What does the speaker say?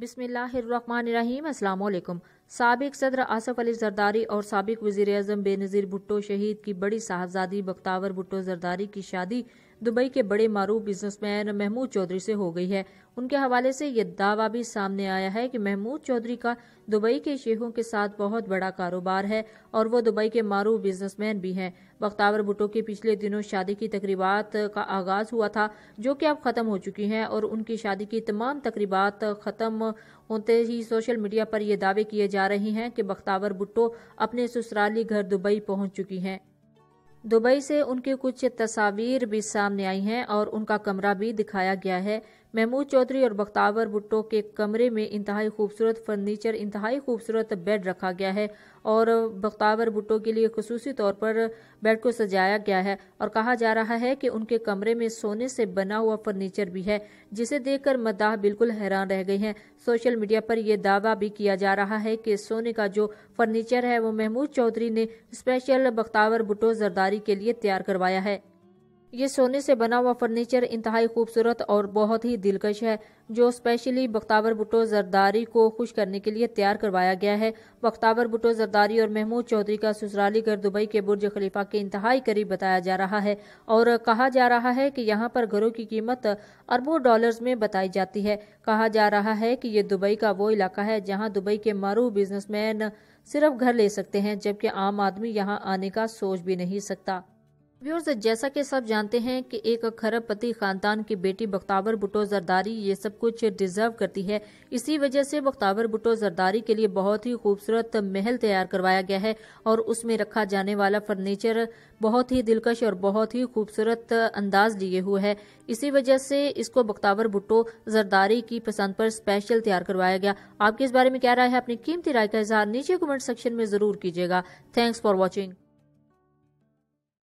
बिसमीम अल्लाम सबक सदर आसफ़ अली जरदारी और सबक वज़ी अजम बेनज़ीर भुट्टो शहीद की बड़ी साहबजादी बख्तावर भुट्टो जरदारी की शादी दुबई के बड़े मारूफ बिजनेसमैन महमूद चौधरी से हो गई है उनके हवाले से ये दावा भी सामने आया है कि महमूद चौधरी का दुबई के शेखों के साथ बहुत बड़ा कारोबार है और वो दुबई के मारूफ बिजनेसमैन भी हैं बख्तावर भुटो के पिछले दिनों शादी की तकरीबात का आगाज हुआ था जो कि अब खत्म हो चुकी हैं और उनकी शादी की तमाम तकरीबात खत्म होते ही सोशल मीडिया पर ये दावे किए जा रहे हैं कि बख्तावर भुट्टो अपने ससुराली घर दुबई पहुंच चुकी हैं दुबई से उनकी कुछ तस्वीर भी सामने आई हैं और उनका कमरा भी दिखाया गया है महमूद चौधरी और बख्तावर भुट्टो के कमरे में इंतहाई खूबसूरत फर्नीचर इंतहाई खूबसूरत बेड रखा गया है और बख्तावर भुट्टो के लिए खसूसी तौर पर बेड को सजाया गया है और कहा जा रहा है कि उनके कमरे में सोने से बना हुआ फर्नीचर भी है जिसे देखकर मद्दाह बिल्कुल हैरान रह गए हैं सोशल मीडिया पर यह दावा भी किया जा रहा है कि सोने का जो फर्नीचर है वो महमूद चौधरी ने स्पेशल बख्तावर भुट्टो जरदारी के लिए तैयार करवाया है ये सोने से बना हुआ फर्नीचर इंतहाई खूबसूरत और बहुत ही दिलकश है जो स्पेशली बख्तावर भुटो जरदारी को खुश करने के लिए तैयार करवाया गया है बख्तावर भुटो जरदारी और महमूद चौधरी का ससुराली घर दुबई के बुर्ज खलीफा के इंतहाई करीब बताया जा रहा है और कहा जा रहा है कि यहाँ पर घरों की कीमत अरबों डॉलर्स में बताई जाती है कहा जा रहा है कि ये दुबई का वो इलाका है जहाँ दुबई के मारूफ बिजनेसमैन सिर्फ घर ले सकते हैं जबकि आम आदमी यहाँ आने का सोच भी नहीं सकता व्यूर्स जैसा कि सब जानते हैं कि एक खरब पति खानदान की बेटी बख्तावर भुटो जरदारी ये सब कुछ डिजर्व करती है इसी वजह से बख्तावर भुटो जरदारी के लिए बहुत ही खूबसूरत महल तैयार करवाया गया है और उसमें रखा जाने वाला फर्नीचर बहुत ही दिलकश और बहुत ही खूबसूरत अंदाज लिए हुए है इसी वजह से इसको बख्तावर भुट्टो जरदारी की पसंद पर स्पेशल तैयार करवाया गया आपके इस बारे में क्या राय है अपनी कीमती राय का इजहार नीचे कमेंट सेक्शन में जरूर कीजिएगा थैंक्स फॉर वॉचिंग